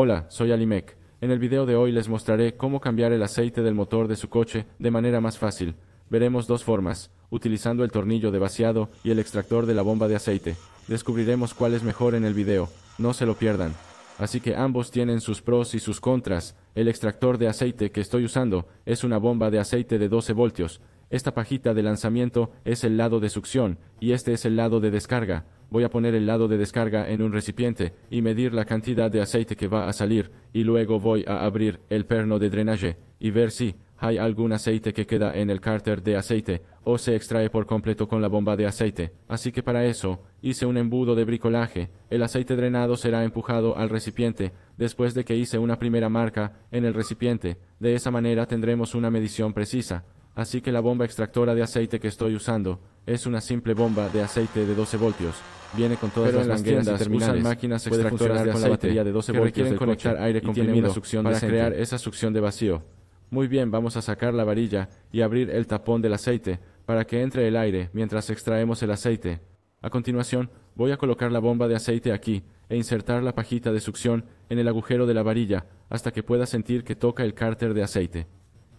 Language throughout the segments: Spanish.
Hola, soy Alimec. En el video de hoy les mostraré cómo cambiar el aceite del motor de su coche de manera más fácil. Veremos dos formas, utilizando el tornillo de vaciado y el extractor de la bomba de aceite. Descubriremos cuál es mejor en el video, no se lo pierdan. Así que ambos tienen sus pros y sus contras. El extractor de aceite que estoy usando es una bomba de aceite de 12 voltios. Esta pajita de lanzamiento es el lado de succión y este es el lado de descarga. Voy a poner el lado de descarga en un recipiente y medir la cantidad de aceite que va a salir y luego voy a abrir el perno de drenaje y ver si hay algún aceite que queda en el cárter de aceite o se extrae por completo con la bomba de aceite. Así que para eso hice un embudo de bricolaje. El aceite drenado será empujado al recipiente después de que hice una primera marca en el recipiente. De esa manera tendremos una medición precisa. Así que la bomba extractora de aceite que estoy usando es una simple bomba de aceite de 12 voltios. Viene con todas las, mangueras máquinas extractoras de aceite batería de 12 que voltios requieren conectar aire comprimido succión para crear esa succión de vacío. Muy bien, vamos a sacar la varilla y abrir el tapón del aceite para que entre el aire mientras extraemos el aceite. A continuación, voy a colocar la bomba de aceite aquí e insertar la pajita de succión en el agujero de la varilla hasta que pueda sentir que toca el cárter de aceite.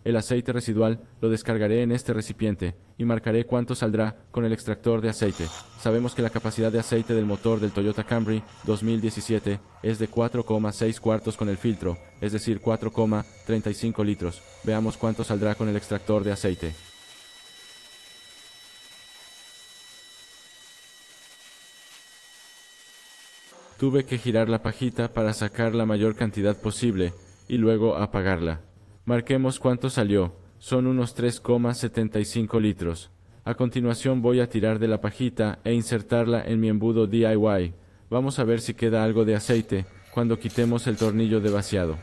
El aceite residual lo descargaré en este recipiente y marcaré cuánto saldrá con el extractor de aceite. Sabemos que la capacidad de aceite del motor del Toyota Camry 2017 es de 4,6 cuartos con el filtro, es decir, 4,35 litros. Veamos cuánto saldrá con el extractor de aceite. Tuve que girar la pajita para sacar la mayor cantidad posible y luego apagarla. Marquemos cuánto salió. Son unos 3,75 litros. A continuación voy a tirar de la pajita e insertarla en mi embudo DIY. Vamos a ver si queda algo de aceite cuando quitemos el tornillo de vaciado.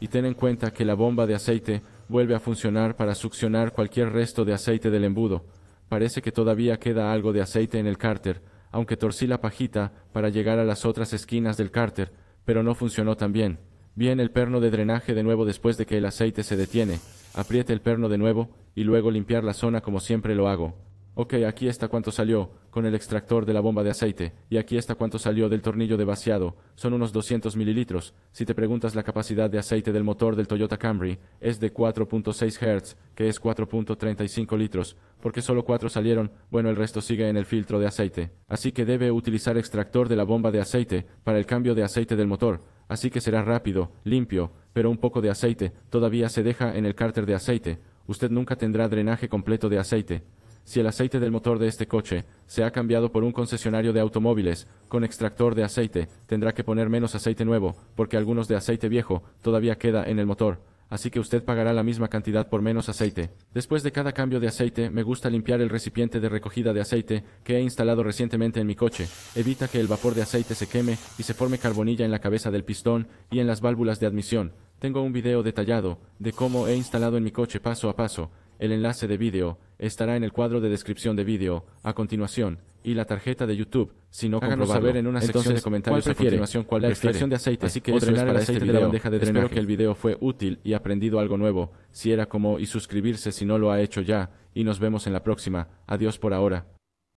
Y ten en cuenta que la bomba de aceite vuelve a funcionar para succionar cualquier resto de aceite del embudo. Parece que todavía queda algo de aceite en el cárter, aunque torcí la pajita para llegar a las otras esquinas del cárter, pero no funcionó tan bien. Bien el perno de drenaje de nuevo después de que el aceite se detiene. Apriete el perno de nuevo y luego limpiar la zona como siempre lo hago. Ok, aquí está cuánto salió con el extractor de la bomba de aceite, y aquí está cuánto salió del tornillo de vaciado, son unos 200 mililitros. Si te preguntas la capacidad de aceite del motor del Toyota Camry, es de 4.6 Hz, que es 4.35 litros, porque solo 4 salieron, bueno el resto sigue en el filtro de aceite. Así que debe utilizar extractor de la bomba de aceite para el cambio de aceite del motor, así que será rápido, limpio, pero un poco de aceite todavía se deja en el cárter de aceite. Usted nunca tendrá drenaje completo de aceite. Si el aceite del motor de este coche se ha cambiado por un concesionario de automóviles con extractor de aceite, tendrá que poner menos aceite nuevo, porque algunos de aceite viejo todavía queda en el motor así que usted pagará la misma cantidad por menos aceite. Después de cada cambio de aceite, me gusta limpiar el recipiente de recogida de aceite que he instalado recientemente en mi coche. Evita que el vapor de aceite se queme y se forme carbonilla en la cabeza del pistón y en las válvulas de admisión. Tengo un video detallado de cómo he instalado en mi coche paso a paso el enlace de vídeo estará en el cuadro de descripción de vídeo a continuación y la tarjeta de YouTube si no Háganos saber en una sección de comentarios a continuación cuál la de aceite así que el este aceite de la bandeja de Espero que el video fue útil y aprendido algo nuevo si era como y suscribirse si no lo ha hecho ya y nos vemos en la próxima adiós por ahora